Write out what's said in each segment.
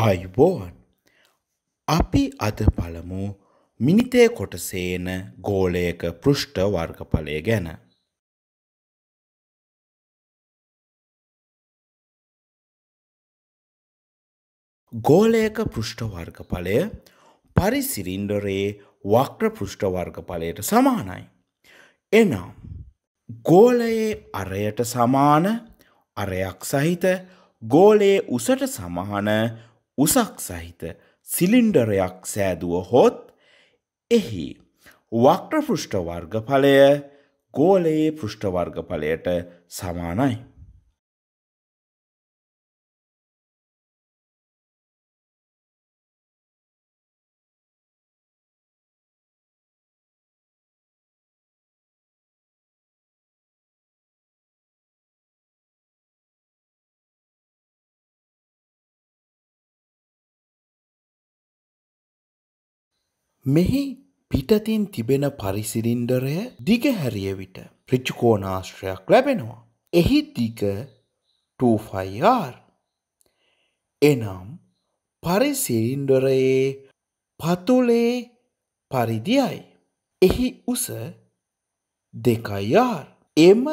ආයුබෝවන් අපි අද පළමු මිනිතය කොටසේන ගෝලයක පෘෂ්ඨ වර්ගඵලය ගැන ගෝලයක පෘෂ්ඨ වර්ගඵලය පරිසිරින්ඩරේ වක්්‍ර පෘෂ්ඨ වර්ගඵලයට සමානයි එනම් ගෝලයේ අරයට සමාන අරයක් සහිත ගෝලයේ උසට සමාන උසක් සහිත සිලින්ඩරයක් සෑදුව හොත් එහි වක්‍රපෘෂ්ඨ වර්ගඵලය ගෝලයේ පෘෂ්ඨවර්ගඵලයට සමානයි. මෙහි පිටතින් තිබෙන පරිසිරින්ඩරය දිගහැරිය විට ප්‍රචිකෝනාශ්‍රයක් ලැබෙනවා. එහි දිග 25R එනම් පරිසිරින්ඩරයේ පතුලේ පරිදියි. එහි උස දෙකයියාර් එම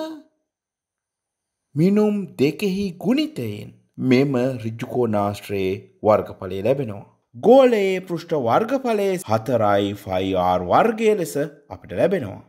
මිනුම් දෙකෙහි ගුණිතයෙන් මෙම රිජ්ජුකෝනාශ්‍රයේ වර්ගඵලය ලැබෙනවා. ගෝලයේ පෘෂ්ට වර්ගඵලයේ හතරයි ෆයිආර් වර්ගය ලෙස අපිට ලැබෙනවා.